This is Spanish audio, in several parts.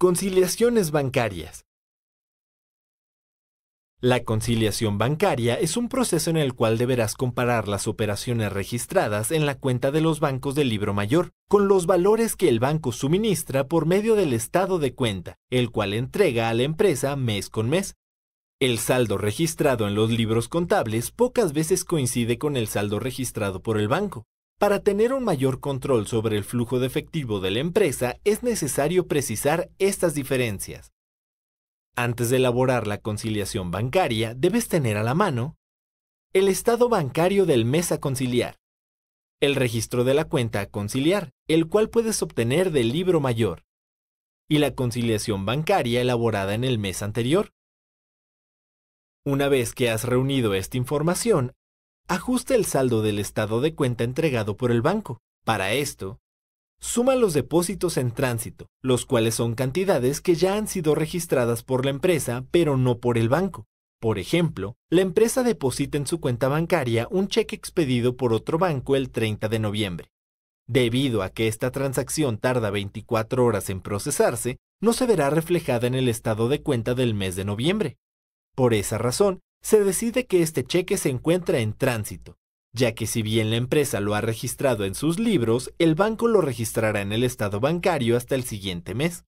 Conciliaciones bancarias. La conciliación bancaria es un proceso en el cual deberás comparar las operaciones registradas en la cuenta de los bancos del libro mayor con los valores que el banco suministra por medio del estado de cuenta, el cual entrega a la empresa mes con mes. El saldo registrado en los libros contables pocas veces coincide con el saldo registrado por el banco, para tener un mayor control sobre el flujo de efectivo de la empresa es necesario precisar estas diferencias. Antes de elaborar la conciliación bancaria, debes tener a la mano el estado bancario del mes a conciliar, el registro de la cuenta a conciliar, el cual puedes obtener del libro mayor, y la conciliación bancaria elaborada en el mes anterior. Una vez que has reunido esta información, ajusta el saldo del estado de cuenta entregado por el banco. Para esto, suma los depósitos en tránsito, los cuales son cantidades que ya han sido registradas por la empresa, pero no por el banco. Por ejemplo, la empresa deposita en su cuenta bancaria un cheque expedido por otro banco el 30 de noviembre. Debido a que esta transacción tarda 24 horas en procesarse, no se verá reflejada en el estado de cuenta del mes de noviembre. Por esa razón, se decide que este cheque se encuentra en tránsito, ya que si bien la empresa lo ha registrado en sus libros, el banco lo registrará en el estado bancario hasta el siguiente mes.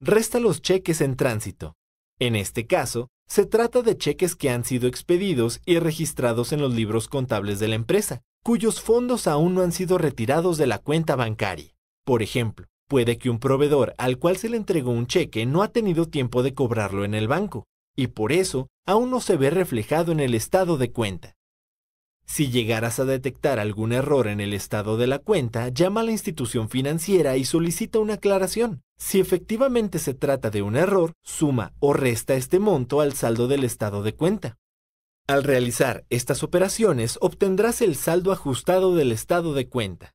Resta los cheques en tránsito. En este caso, se trata de cheques que han sido expedidos y registrados en los libros contables de la empresa, cuyos fondos aún no han sido retirados de la cuenta bancaria. Por ejemplo, puede que un proveedor al cual se le entregó un cheque no ha tenido tiempo de cobrarlo en el banco, y por eso aún no se ve reflejado en el estado de cuenta. Si llegaras a detectar algún error en el estado de la cuenta, llama a la institución financiera y solicita una aclaración. Si efectivamente se trata de un error, suma o resta este monto al saldo del estado de cuenta. Al realizar estas operaciones, obtendrás el saldo ajustado del estado de cuenta.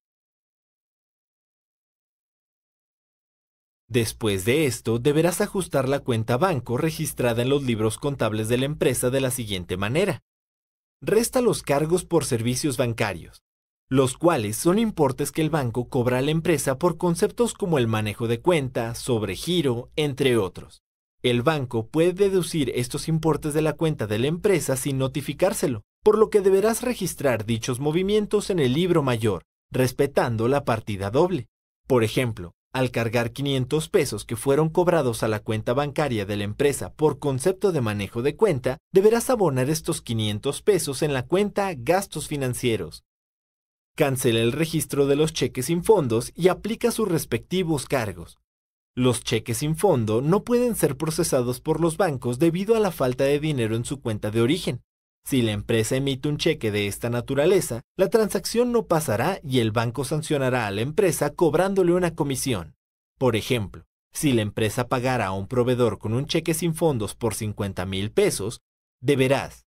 Después de esto, deberás ajustar la cuenta banco registrada en los libros contables de la empresa de la siguiente manera. Resta los cargos por servicios bancarios, los cuales son importes que el banco cobra a la empresa por conceptos como el manejo de cuenta, sobregiro, entre otros. El banco puede deducir estos importes de la cuenta de la empresa sin notificárselo, por lo que deberás registrar dichos movimientos en el libro mayor, respetando la partida doble. Por ejemplo, al cargar 500 pesos que fueron cobrados a la cuenta bancaria de la empresa por concepto de manejo de cuenta, deberás abonar estos 500 pesos en la cuenta gastos financieros. Cancela el registro de los cheques sin fondos y aplica sus respectivos cargos. Los cheques sin fondo no pueden ser procesados por los bancos debido a la falta de dinero en su cuenta de origen, si la empresa emite un cheque de esta naturaleza, la transacción no pasará y el banco sancionará a la empresa cobrándole una comisión. Por ejemplo, si la empresa pagara a un proveedor con un cheque sin fondos por 50 mil pesos, deberás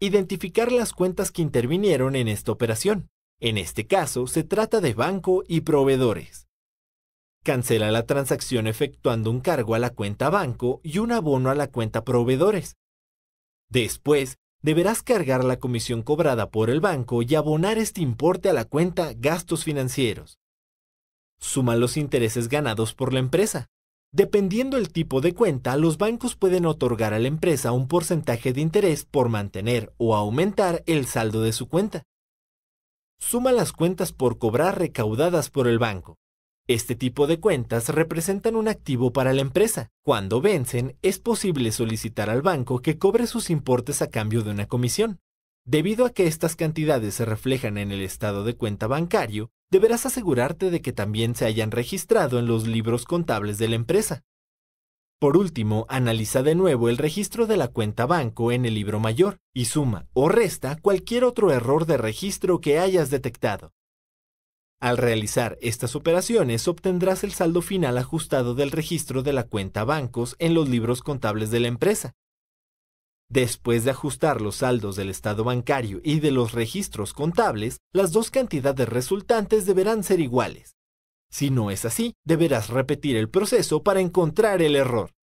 identificar las cuentas que intervinieron en esta operación. En este caso, se trata de banco y proveedores. Cancela la transacción efectuando un cargo a la cuenta banco y un abono a la cuenta proveedores. Después, Deberás cargar la comisión cobrada por el banco y abonar este importe a la cuenta gastos financieros. Suma los intereses ganados por la empresa. Dependiendo el tipo de cuenta, los bancos pueden otorgar a la empresa un porcentaje de interés por mantener o aumentar el saldo de su cuenta. Suma las cuentas por cobrar recaudadas por el banco. Este tipo de cuentas representan un activo para la empresa. Cuando vencen, es posible solicitar al banco que cobre sus importes a cambio de una comisión. Debido a que estas cantidades se reflejan en el estado de cuenta bancario, deberás asegurarte de que también se hayan registrado en los libros contables de la empresa. Por último, analiza de nuevo el registro de la cuenta banco en el libro mayor y suma o resta cualquier otro error de registro que hayas detectado. Al realizar estas operaciones obtendrás el saldo final ajustado del registro de la cuenta bancos en los libros contables de la empresa. Después de ajustar los saldos del estado bancario y de los registros contables, las dos cantidades resultantes deberán ser iguales. Si no es así, deberás repetir el proceso para encontrar el error.